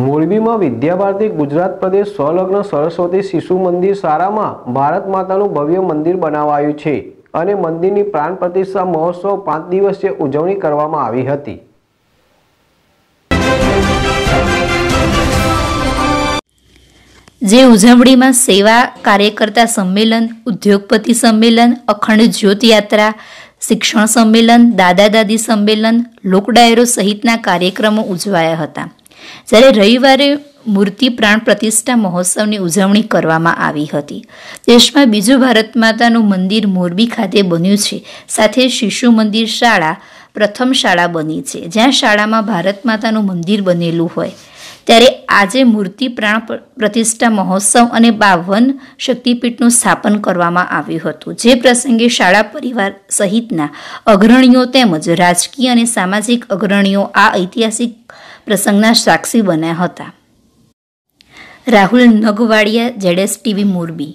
મોરબીમાં વિદ્યાભારતી ગુજરાત પ્રદેશ સંલગ્ન સરસ્વતી શિશુ મંદિર શાળામાં ભારત માતાનું ભવ્ય મંદિર બનાવાયું છે અને મંદિરની પ્રાણ પ્રતિષ્ઠા મહોત્સવ પાંચ દિવસે ઉજવણી કરવામાં આવી હતી જે ઉજવણીમાં સેવા કાર્યકર્તા સંમેલન ઉદ્યોગપતિ સંમેલન અખંડ જ્યોત યાત્રા શિક્ષણ સંમેલન દાદા દાદી સંમેલન લોકડાયરો સહિતના કાર્યક્રમો ઉજવાયા હતા જ્યારે રવિવારે મૂર્તિ પ્રાણ પ્રતિષ્ઠા મહોત્સવની ઉજવણી કરવામાં આવી હતી દેશમાં બીજું ભારત માતાનું મંદિર મોરબી ખાતે બન્યું છે સાથે શિશુ મંદિર શાળા પ્રથમ શાળા બની છે જ્યાં શાળામાં ભારત માતાનું મંદિર બનેલું હોય ત્યારે આજે મૂર્તિ પ્રાણ પ્રતિષ્ઠા મહોત્સવ અને બાવન શક્તિપીઠનું સ્થાપન કરવામાં આવ્યું હતું જે પ્રસંગે શાળા પરિવાર સહિતના અગ્રણીઓ તેમજ રાજકીય અને સામાજિક અગ્રણીઓ આ ઐતિહાસિક પ્રસંગના સાક્ષી બન્યા હતા રાહુલ નગવાડિયા જેડેસ ટીવી મોરબી